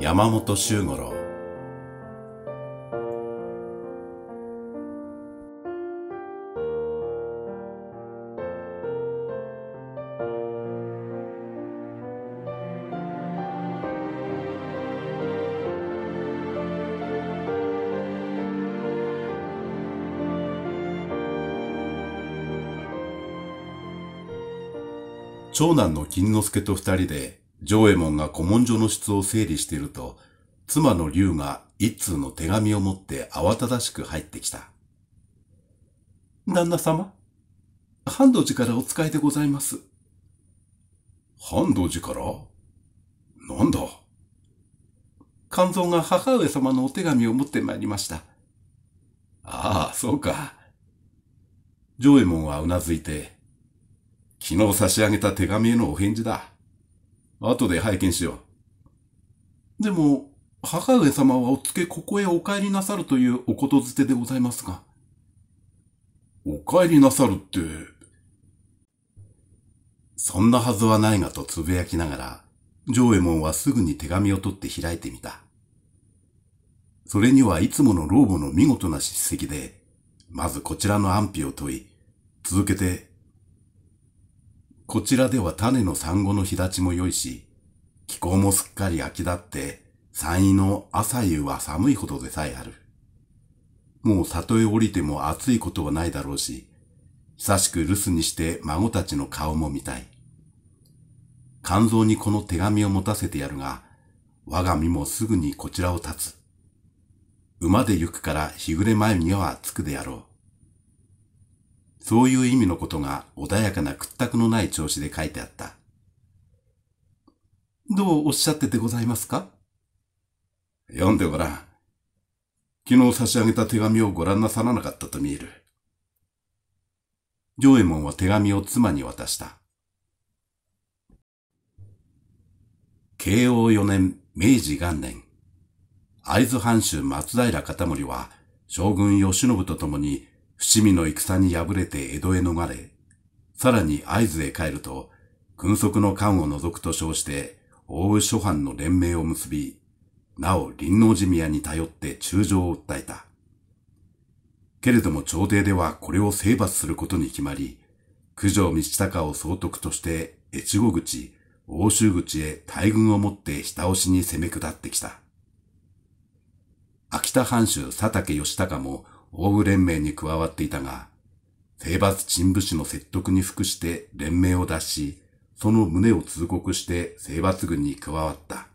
山本周五郎長男の金之助と二人で、上右衛門が古文書の質を整理していると、妻の龍が一通の手紙を持って慌ただしく入ってきた。旦那様、半藤寺からお使いでございます。半藤寺からなんだ肝臓が母上様のお手紙を持ってまいりました。ああ、そうか。上右衛門はうなずいて、昨日差し上げた手紙へのお返事だ。後で拝見しよう。でも、母上様はお付けここへお帰りなさるというおことづてでございますが。お帰りなさるって、そんなはずはないがとつぶやきながら、上右衛門はすぐに手紙を取って開いてみた。それにはいつもの老母の見事な叱責で、まずこちらの安否を問い、続けてこちらでは種の産後の日立ちも良いし、気候もすっかり秋だって、山陰の朝夕は寒いほどでさえある。もう里へ降りても暑いことはないだろうし、久しく留守にして孫たちの顔も見たい。肝臓にこの手紙を持たせてやるが、我が身もすぐにこちらを立つ。馬で行くから日暮れ前には着くであろう。そういう意味のことが穏やかな屈託のない調子で書いてあった。どうおっしゃっててございますか読んでごらん。昨日差し上げた手紙をご覧なさらなかったと見える。上右衛門は手紙を妻に渡した。慶応4年、明治元年、会津藩主松平片森は将軍慶喜と共に伏見の戦に敗れて江戸へ逃れ、さらに合図へ帰ると、軍足の官を除くと称して、大宇諸藩の連盟を結び、なお林王寺宮に頼って中将を訴えた。けれども朝廷ではこれを征伐することに決まり、九条道隆を総督として越後口、欧州口へ大軍を持って下押しに攻め下ってきた。秋田藩主佐竹義隆も奥羽連盟に加わっていたが、征伐陳武士の説得に服して連盟を脱し、その旨を通告して征伐軍に加わった。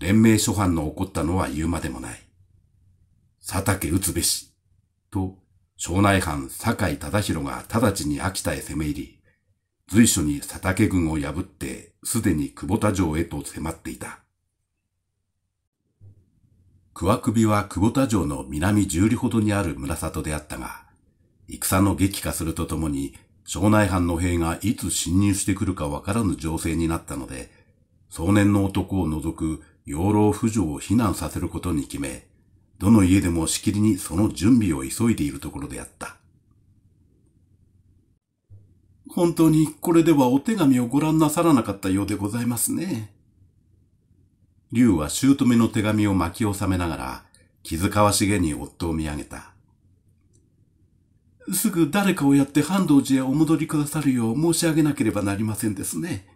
連盟諸藩の起こったのは言うまでもない。佐竹打つべし、と、庄内藩酒井忠弘が直ちに秋田へ攻め入り、随所に佐竹軍を破って、すでに久保田城へと迫っていた。桑首は久保田城の南十里ほどにある村里であったが、戦の激化するとともに、庄内藩の兵がいつ侵入してくるかわからぬ情勢になったので、少年の男を除く養老婦女を避難させることに決め、どの家でもしきりにその準備を急いでいるところであった。本当にこれではお手紙をご覧なさらなかったようでございますね。竜は姑の手紙を巻き収めながら、気遣わしげに夫を見上げた。すぐ誰かをやって半道寺へお戻りくださるよう申し上げなければなりませんですね。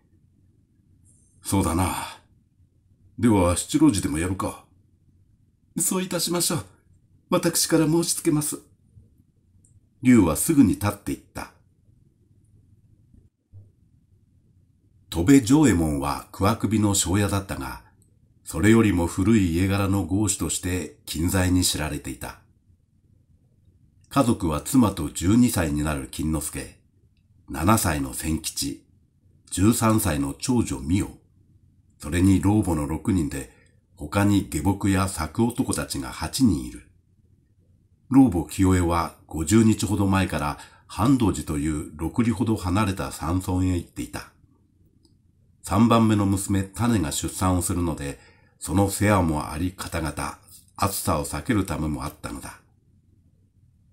そうだな。では、七郎寺でもやるか。そういたしましょう。私から申し付けます。竜はすぐに立っていった。戸部上右衛門は桑首の庄屋だったが、それよりも古い家柄の豪子として近在に知られていた。家族は妻と12歳になる金之助、7歳の千吉、13歳の長女美代、それに老母の6人で、他に下僕や作男たちが8人いる。老母清江は50日ほど前から半道寺という6里ほど離れた山村へ行っていた。3番目の娘種が出産をするので、その世話もあり方々、暑さを避けるためもあったのだ。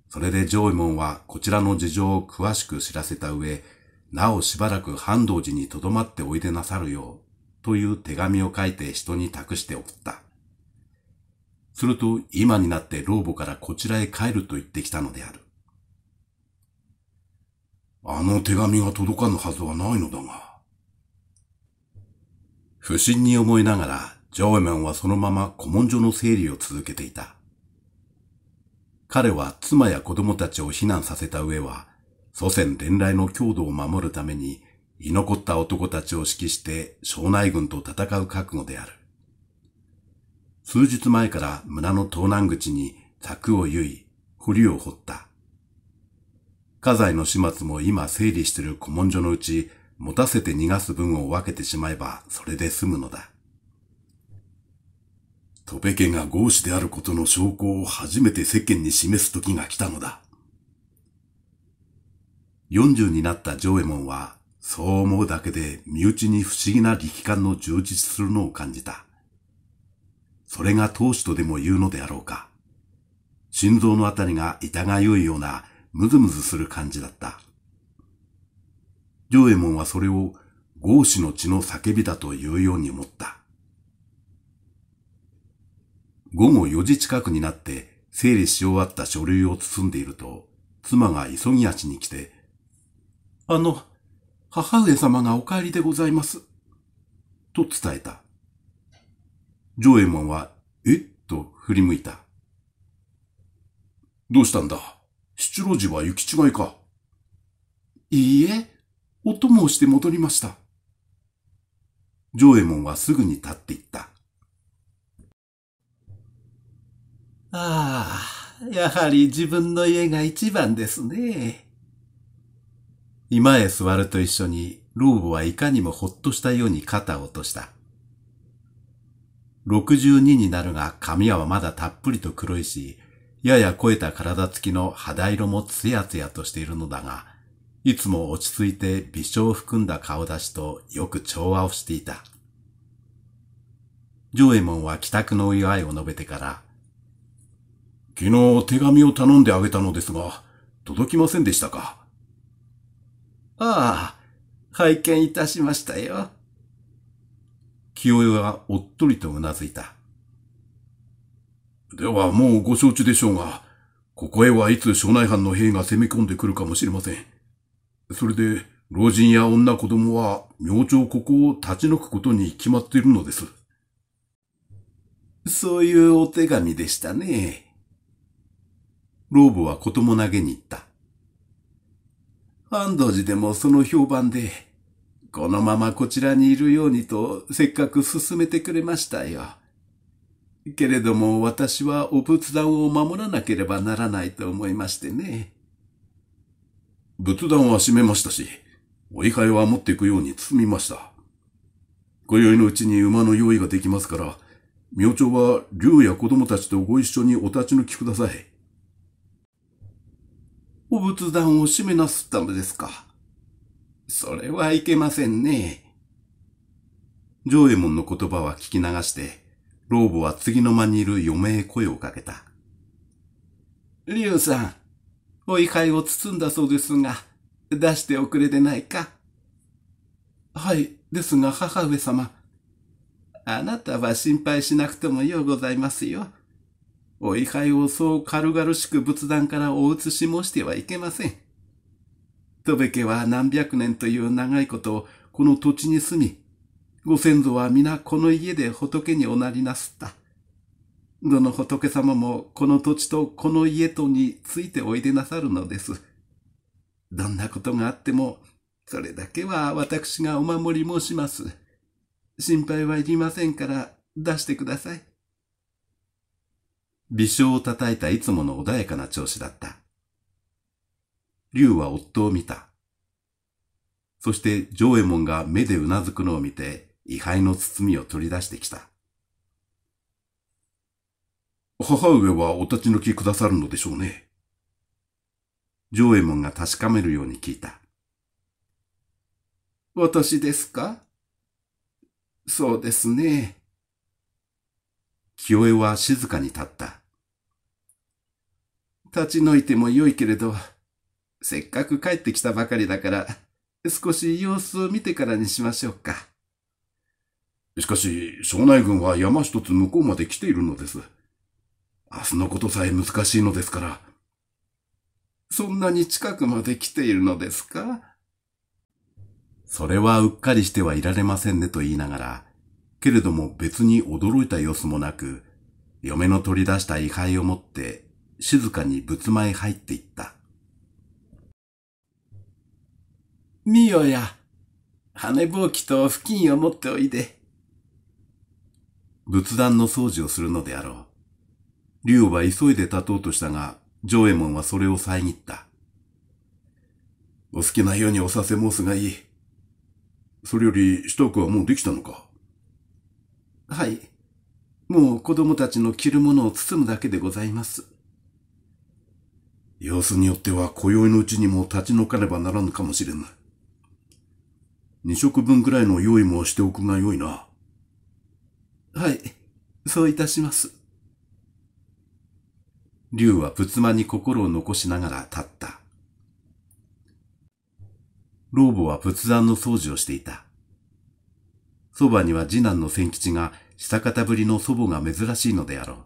それで上位門はこちらの事情を詳しく知らせた上、なおしばらく半道寺に留まっておいでなさるよう、という手紙を書いて人に託しておった。すると今になって老母からこちらへ帰ると言ってきたのである。あの手紙が届かぬはずはないのだが。不審に思いながらジョーエマンはそのまま古文書の整理を続けていた。彼は妻や子供たちを避難させた上は、祖先伝来の強度を守るために、居残った男たちを指揮して庄内軍と戦う覚悟である。数日前から村の東南口に柵を結い、堀を掘った。家財の始末も今整理している古文書のうち、持たせて逃がす分を分けてしまえばそれで済むのだ。戸辺家が合子であることの証拠を初めて世間に示す時が来たのだ。40になった上右衛門は、そう思うだけで身内に不思議な力感の充実するのを感じた。それが当主とでも言うのであろうか。心臓のあたりが痛がゆいようなムズムズする感じだった。上右衛門はそれを合子の血の叫びだというように思った。午後4時近くになって整理し終わった書類を包んでいると、妻が急ぎ足に来て、あの、母上様がお帰りでございます。と伝えた。上右衛門は、えと振り向いた。どうしたんだ七郎寺は行き違いかいいえ、お供をして戻りました。上右衛門はすぐに立っていった。ああ、やはり自分の家が一番ですね。今へ座ると一緒に、老母はいかにもほっとしたように肩を落とした。62になるが髪はまだたっぷりと黒いし、やや肥えた体つきの肌色もツヤツヤとしているのだが、いつも落ち着いて微笑を含んだ顔出しとよく調和をしていた。上右衛門は帰宅のお祝いを述べてから、昨日手紙を頼んであげたのですが、届きませんでしたかああ、拝見いたしましたよ。清恵はおっとりとうなずいた。ではもうご承知でしょうが、ここへはいつ庄内藩の兵が攻め込んでくるかもしれません。それで、老人や女子供は明朝ここを立ち退くことに決まっているのです。そういうお手紙でしたね。老母は子供投げに行った。安藤寺でもその評判で、このままこちらにいるようにとせっかく勧めてくれましたよ。けれども私はお仏壇を守らなければならないと思いましてね。仏壇は閉めましたし、お怒りは持っていくように包みました。今宵のうちに馬の用意ができますから、明朝は竜や子供たちとご一緒にお立ち抜きください。お仏壇を締めなすったのですか。それはいけませんね。上右衛門の言葉は聞き流して、老母は次の間にいる嫁へ声をかけた。竜さん、お怒りを包んだそうですが、出しておくれでないか。はい、ですが母上様。あなたは心配しなくてもようございますよ。お位牌をそう軽々しく仏壇からお移しもしてはいけません。戸部家は何百年という長いことこの土地に住み、ご先祖は皆この家で仏におなりなすった。どの仏様もこの土地とこの家とについておいでなさるのです。どんなことがあっても、それだけは私がお守り申します。心配はいりませんから出してください。微笑を叩いたいつもの穏やかな調子だった。竜は夫を見た。そして上右衛門が目でうなずくのを見て、位牌の包みを取り出してきた。母上はお立ち退きくださるのでしょうね。上右衛門が確かめるように聞いた。私ですかそうですね。清江は静かに立った。立ち退いてもよいけれど、せっかく帰ってきたばかりだから、少し様子を見てからにしましょうか。しかし、庄内軍は山一つ向こうまで来ているのです。明日のことさえ難しいのですから。そんなに近くまで来ているのですかそれはうっかりしてはいられませんねと言いながら、けれども別に驚いた様子もなく、嫁の取り出した位牌を持って静かに仏前へ入っていった。みよや、羽ぼうきと布巾を持っておいで。仏壇の掃除をするのであろう。竜は急いで立とうとしたが、上右衛門はそれを遮った。お好きなようにおさせ申すがいい。それより、支度はもうできたのかはい。もう子供たちの着るものを包むだけでございます。様子によっては今宵のうちにも立ち退かねばならぬかもしれぬ。二食分くらいの用意もしておくがよいな。はい、そういたします。竜は仏間に心を残しながら立った。老母は仏壇の掃除をしていた。そばには次男の千吉が久方ぶりの祖母が珍しいのであろう。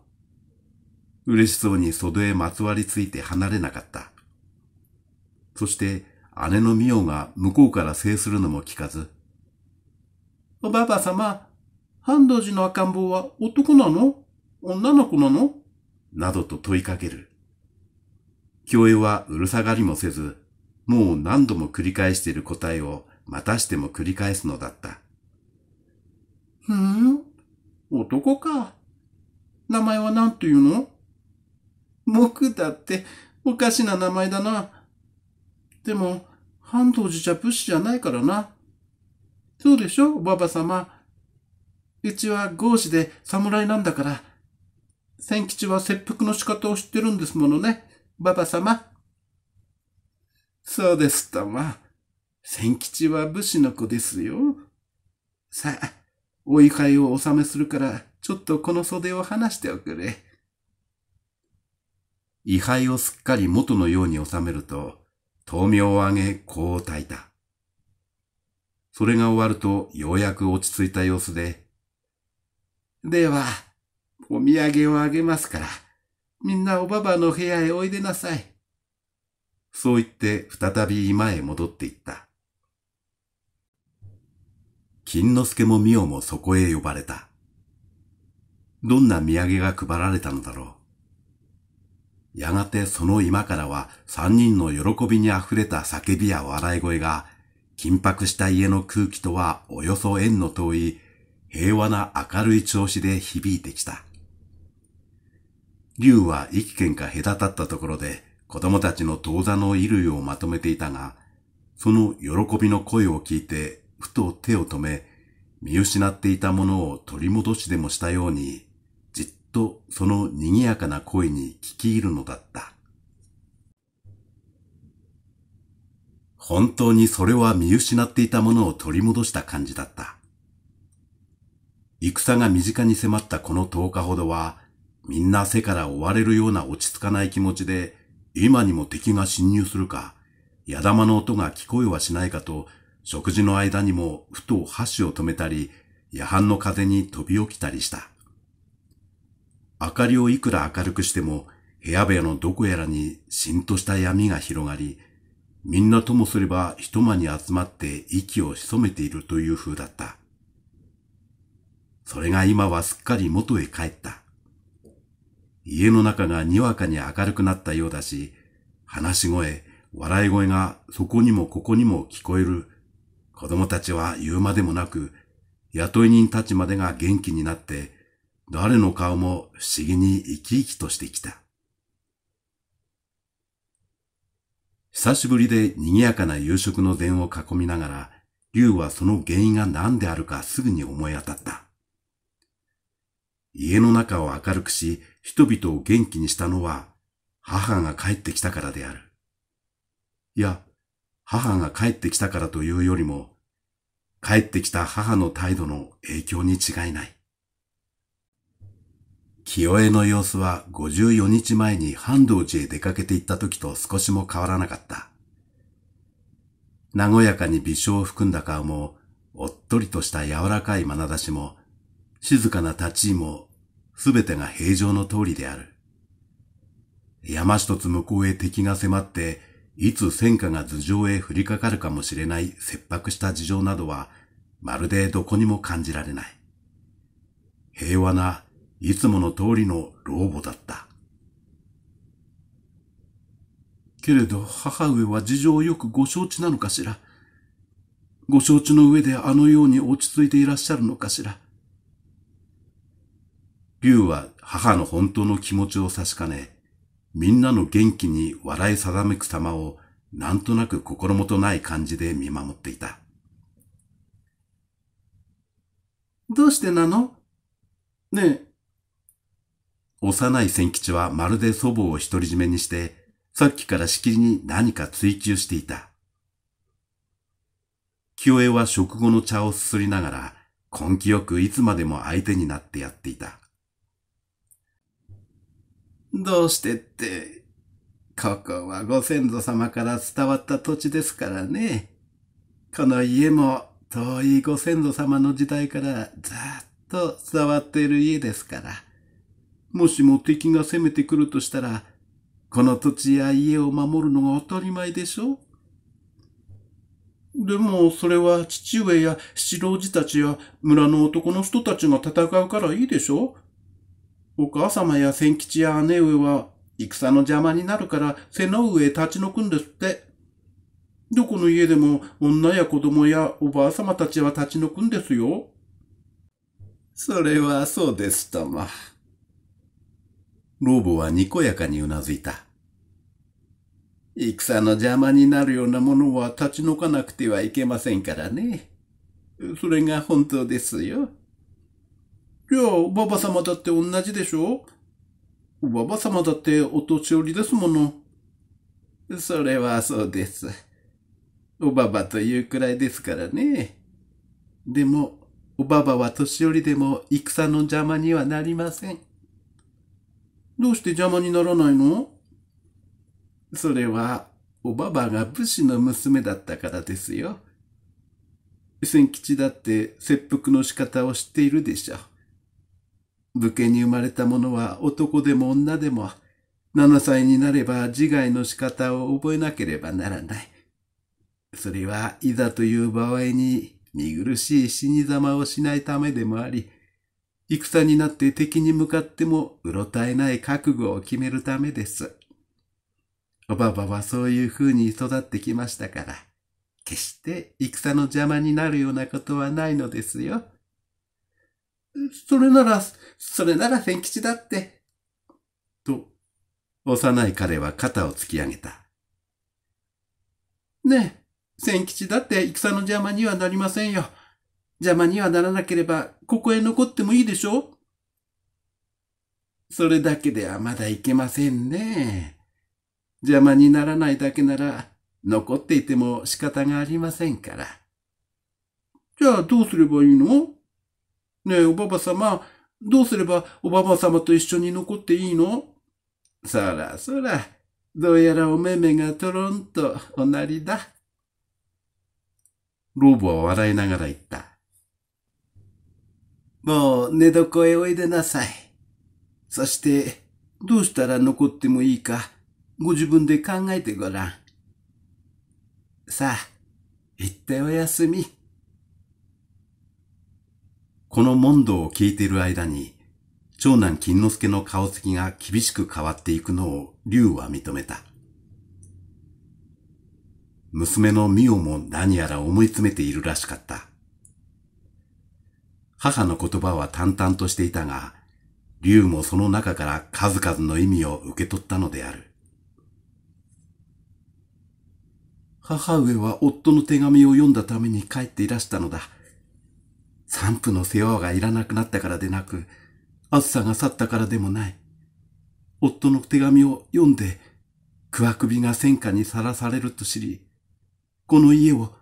嬉しそうに袖へまつわりついて離れなかった。そして姉のミオが向こうから制するのも聞かず、おばば様、半藤寺の赤ん坊は男なの女の子なのなどと問いかける。教栄はうるさがりもせず、もう何度も繰り返している答えをまたしても繰り返すのだった。ふーん、男か。名前は何て言うの僕だっておかしな名前だな。でも、半藤寺じゃ武士じゃないからな。そうでしょ、おばば様。うちは豪子で侍なんだから。千吉は切腹の仕方を知ってるんですものね、ばば様。そうですとま。千吉は武士の子ですよ。さあ、お怒りをお納めするから、ちょっとこの袖を離しておくれ。位牌をすっかり元のように収めると、豆苗をあげ、こう炊いた。それが終わると、ようやく落ち着いた様子で、では、お土産をあげますから、みんなおばばの部屋へおいでなさい。そう言って再び居間へ戻っていった。金之助も美代もそこへ呼ばれた。どんな土産が配られたのだろう。やがてその今からは三人の喜びに溢れた叫びや笑い声が、緊迫した家の空気とはおよそ縁の遠い平和な明るい調子で響いてきた。竜は幾軒か隔たったところで子供たちの当座の衣類をまとめていたが、その喜びの声を聞いて、ふと手を止め、見失っていたものを取り戻しでもしたようにとその賑やかな声に聞き入るのだった。本当にそれは見失っていたものを取り戻した感じだった。戦が身近に迫ったこの10日ほどは、みんな背から追われるような落ち着かない気持ちで、今にも敵が侵入するか、矢玉の音が聞こえはしないかと、食事の間にもふと箸を止めたり、夜半の風に飛び起きたりした。明かりをいくら明るくしても、部屋部屋のどこやらにしんとした闇が広がり、みんなともすれば一間に集まって息を潜めているという風だった。それが今はすっかり元へ帰った。家の中がにわかに明るくなったようだし、話し声、笑い声がそこにもここにも聞こえる。子供たちは言うまでもなく、雇い人たちまでが元気になって、誰の顔も不思議に生き生きとしてきた。久しぶりで賑やかな夕食の膳を囲みながら、竜はその原因が何であるかすぐに思い当たった。家の中を明るくし、人々を元気にしたのは、母が帰ってきたからである。いや、母が帰ってきたからというよりも、帰ってきた母の態度の影響に違いない。清江の様子は54日前に半道寺へ出かけて行った時と少しも変わらなかった。和やかに微笑を含んだ顔も、おっとりとした柔らかい眼差しも、静かな立ち位も、すべてが平常の通りである。山一つ向こうへ敵が迫って、いつ戦火が頭上へ降りかかるかもしれない切迫した事情などは、まるでどこにも感じられない。平和ないつもの通りの老母だった。けれど母上は事情をよくご承知なのかしら。ご承知の上であのように落ち着いていらっしゃるのかしら。竜は母の本当の気持ちを差しかね、みんなの元気に笑い定めく様をなんとなく心もとない感じで見守っていた。どうしてなのねえ、幼い千吉はまるで祖母を独り占めにして、さっきからしきりに何か追求していた。清江は食後の茶をすすりながら、根気よくいつまでも相手になってやっていた。どうしてって、ここはご先祖様から伝わった土地ですからね。この家も遠いご先祖様の時代からずっと伝わっている家ですから。もしも敵が攻めてくるとしたら、この土地や家を守るのが当たり前でしょでも、それは父上や七郎子たちや村の男の人たちが戦うからいいでしょお母様や千吉や姉上は、戦の邪魔になるから背の上へ立ち退くんですって。どこの家でも女や子供やおばあ様たちは立ち退くんですよ。それはそうですとも。ロ婆はにこやかにうなずいた。戦の邪魔になるようなものは立ち退かなくてはいけませんからね。それが本当ですよ。いや、ババ様だって同じでしょばば様だってお年寄りですもの。それはそうです。おばばというくらいですからね。でも、おばばは年寄りでも戦の邪魔にはなりません。どうして邪魔にならないのそれは、おばばが武士の娘だったからですよ。千吉だって切腹の仕方を知っているでしょう。武家に生まれた者は男でも女でも、7歳になれば自害の仕方を覚えなければならない。それはいざという場合に見苦しい死に様をしないためでもあり、戦になって敵に向かってもうろたえない覚悟を決めるためです。おばばはそういう風に育ってきましたから、決して戦の邪魔になるようなことはないのですよ。それなら、それなら千吉だって。と、幼い彼は肩を突き上げた。ねえ、千吉だって戦の邪魔にはなりませんよ。邪魔にはならなければ、ここへ残ってもいいでしょそれだけではまだいけませんね。邪魔にならないだけなら、残っていても仕方がありませんから。じゃあどうすればいいのねえ、おばば様、どうすればおばば様と一緒に残っていいのそらそら、どうやらおめめがとろんとおなりだ。ロボは笑いながら言った。もう寝床へおいでなさい。そして、どうしたら残ってもいいか、ご自分で考えてごらん。さあ、行っておやすみ。この問答を聞いている間に、長男金之助の顔つきが厳しく変わっていくのを竜は認めた。娘の美代も何やら思い詰めているらしかった。母の言葉は淡々としていたが、竜もその中から数々の意味を受け取ったのである。母上は夫の手紙を読んだために帰っていらしたのだ。散布の世話がいらなくなったからでなく、暑さが去ったからでもない。夫の手紙を読んで、クワクビが戦火にさらされると知り、この家を、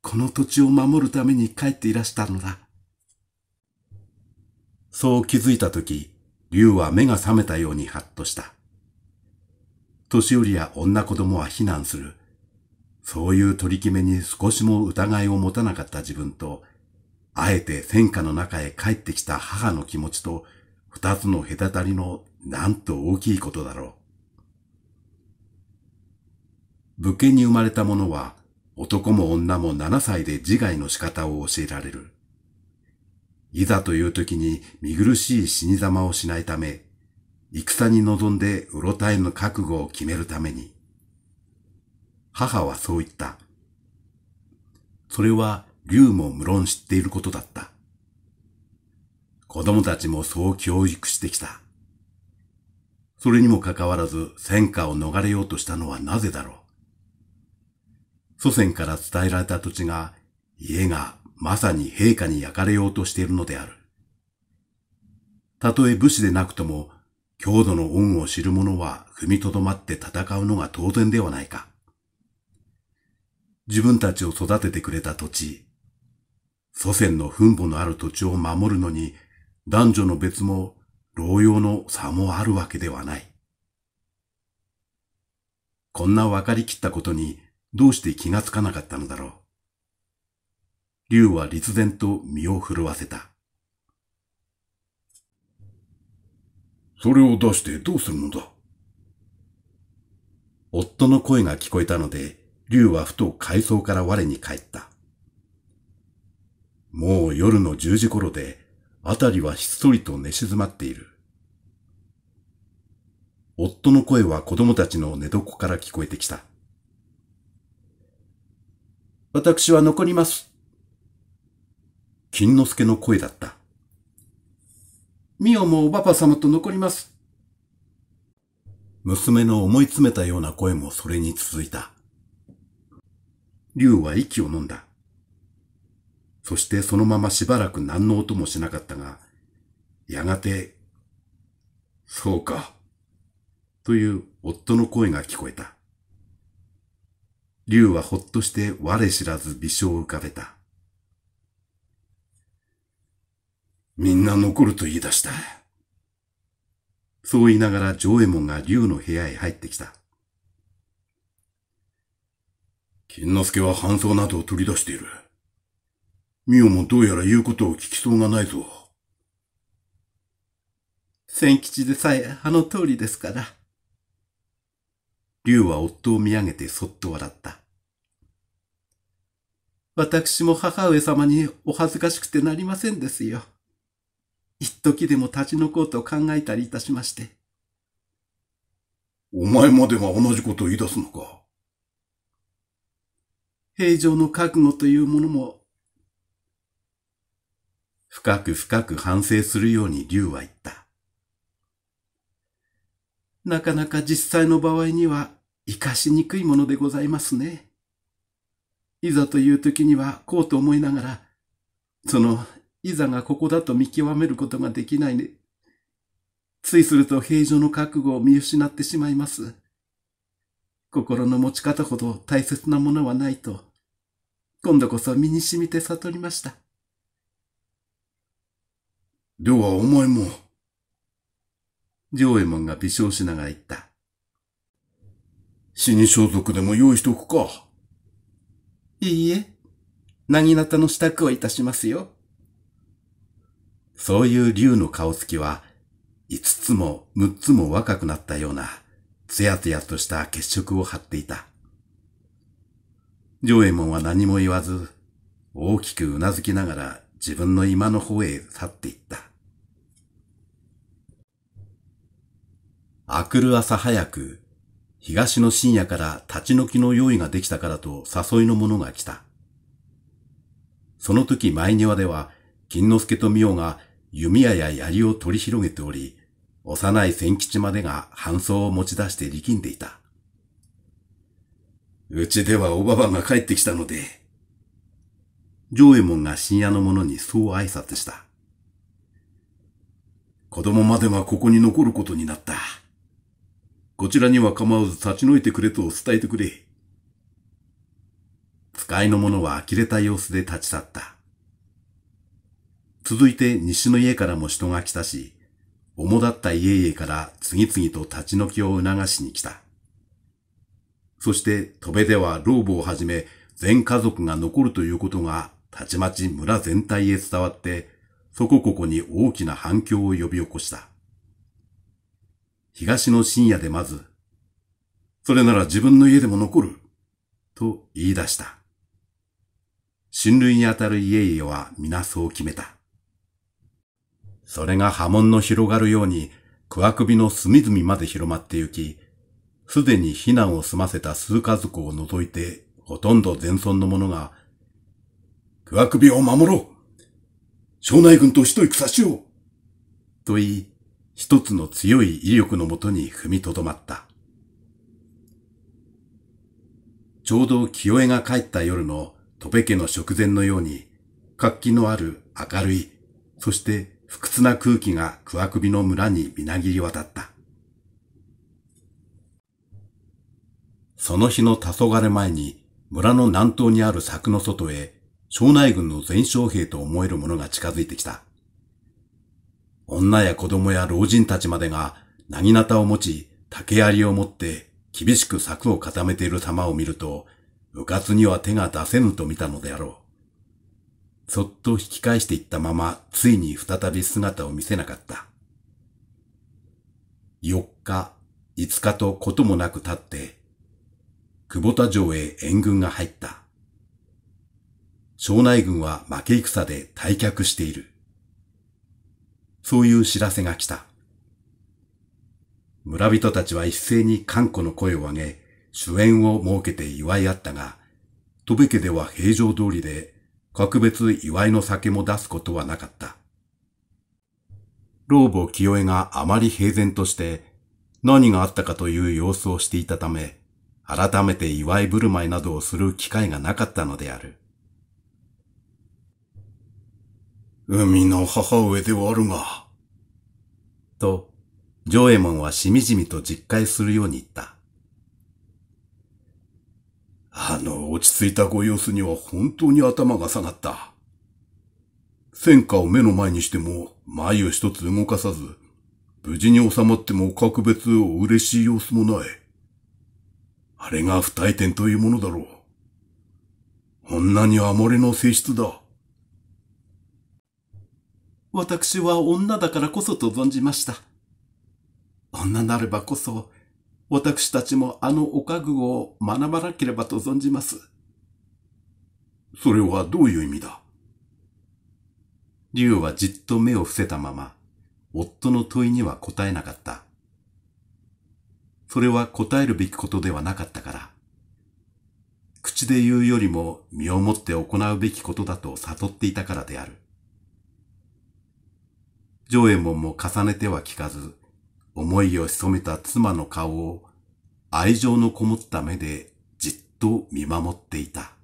この土地を守るために帰っていらしたのだ。そう気づいたとき、竜は目が覚めたようにハッとした。年寄りや女子供は避難する。そういう取り決めに少しも疑いを持たなかった自分と、あえて戦火の中へ帰ってきた母の気持ちと、二つの隔たりのなんと大きいことだろう。武家に生まれた者は、男も女も7歳で自害の仕方を教えられる。いざという時に見苦しい死に様をしないため、戦に臨んでうろたえぬ覚悟を決めるために。母はそう言った。それは竜も無論知っていることだった。子供たちもそう教育してきた。それにもかかわらず戦火を逃れようとしたのはなぜだろう。祖先から伝えられた土地が、家がまさに陛下に焼かれようとしているのである。たとえ武士でなくとも、郷土の恩を知る者は踏みとどまって戦うのが当然ではないか。自分たちを育ててくれた土地、祖先の墳墓のある土地を守るのに、男女の別も老用の差もあるわけではない。こんな分かりきったことにどうして気がつかなかったのだろう。竜は立然と身を震わせた。それを出してどうするのだ夫の声が聞こえたので、竜はふと海藻から我に帰った。もう夜の十時頃で、あたりはひっそりと寝静まっている。夫の声は子供たちの寝床から聞こえてきた。私は残ります。金之助の声だった。みおもおばば様と残ります。娘の思い詰めたような声もそれに続いた。竜は息を飲んだ。そしてそのまましばらく何の音もしなかったが、やがて、そうか、という夫の声が聞こえた。竜はほっとして我知らず微笑を浮かべた。みんな残ると言い出した。そう言いながら上右衛門が竜の部屋へ入ってきた。金之助は搬送などを取り出している。ミオもどうやら言うことを聞きそうがないぞ。千吉でさえあの通りですから。竜は夫を見上げてそっと笑った。私も母上様にお恥ずかしくてなりませんですよ。一時でも立ち抜こうと考えたりいたしまして。お前までが同じことを言い出すのか。平常の覚悟というものも、深く深く反省するように竜は言った。なかなか実際の場合には、生かしにくいものでございますね。いざという時にはこうと思いながら、そのいざがここだと見極めることができないね。ついすると平常の覚悟を見失ってしまいます。心の持ち方ほど大切なものはないと、今度こそ身に染みて悟りました。ではお前も。上衛門が微笑しながら言った。死に装束でも用意しとくか。いいえ、なぎなたの支度をいたしますよ。そういう竜の顔つきは、五つも六つも若くなったような、つやつやとした血色を張っていた。上衛門は何も言わず、大きくうなずきながら自分の今の方へ去っていった。明くる朝早く、東の深夜から立ち退きの用意ができたからと誘いの者が来た。その時前庭では、金之助と美代が弓矢や槍を取り広げており、幼い千吉までが搬送を持ち出して力んでいた。うちではおばばが帰ってきたので、上右衛門が深夜の者にそう挨拶した。子供まではここに残ることになった。こちらには構わず立ち退いてくれと伝えてくれ。使いの者は呆れた様子で立ち去った。続いて西の家からも人が来たし、主だった家々から次々と立ち退きを促しに来た。そして戸辺では老母をはじめ全家族が残るということがたちまち村全体へ伝わって、そこここに大きな反響を呼び起こした。東の深夜でまず、それなら自分の家でも残る、と言い出した。親類にあたる家々は皆そう決めた。それが波紋の広がるように、ク首の隅々まで広まってゆき、すでに避難を済ませた数家族を除いて、ほとんど全村の者が、ク首を守ろう庄内軍と一戦しようと言い、一つの強い威力のもとに踏みとどまった。ちょうど清江が帰った夜の戸部家の食前のように、活気のある明るい、そして不屈な空気が桑首の村にみなぎり渡った。その日の黄昏前に村の南東にある柵の外へ庄内軍の全将兵と思える者が近づいてきた。女や子供や老人たちまでが、なぎなたを持ち、竹槍を持って、厳しく柵を固めている様を見ると、うかつには手が出せぬと見たのであろう。そっと引き返していったまま、ついに再び姿を見せなかった。4日、5日とこともなく経って、久保田城へ援軍が入った。庄内軍は負け戦で退却している。そういう知らせが来た。村人たちは一斉に看護の声を上げ、主演を設けて祝い合ったが、戸部家では平常通りで格別祝いの酒も出すことはなかった。老母清江があまり平然として何があったかという様子をしていたため、改めて祝い振る舞いなどをする機会がなかったのである。海の母上ではあるが。と、上右衛門はしみじみと実戒するように言った。あの落ち着いたご様子には本当に頭が下がった。戦火を目の前にしても眉を一つ動かさず、無事に収まっても格別嬉しい様子もない。あれが不退転というものだろう。女には漏れの性質だ。私は女だからこそと存じました。女なればこそ私たちもあのお家具を学ばなければと存じます。それはどういう意味だ竜はじっと目を伏せたまま、夫の問いには答えなかった。それは答えるべきことではなかったから。口で言うよりも身をもって行うべきことだと悟っていたからである。上右衛門も重ねては聞かず、思いを潜めた妻の顔を愛情のこもった目でじっと見守っていた。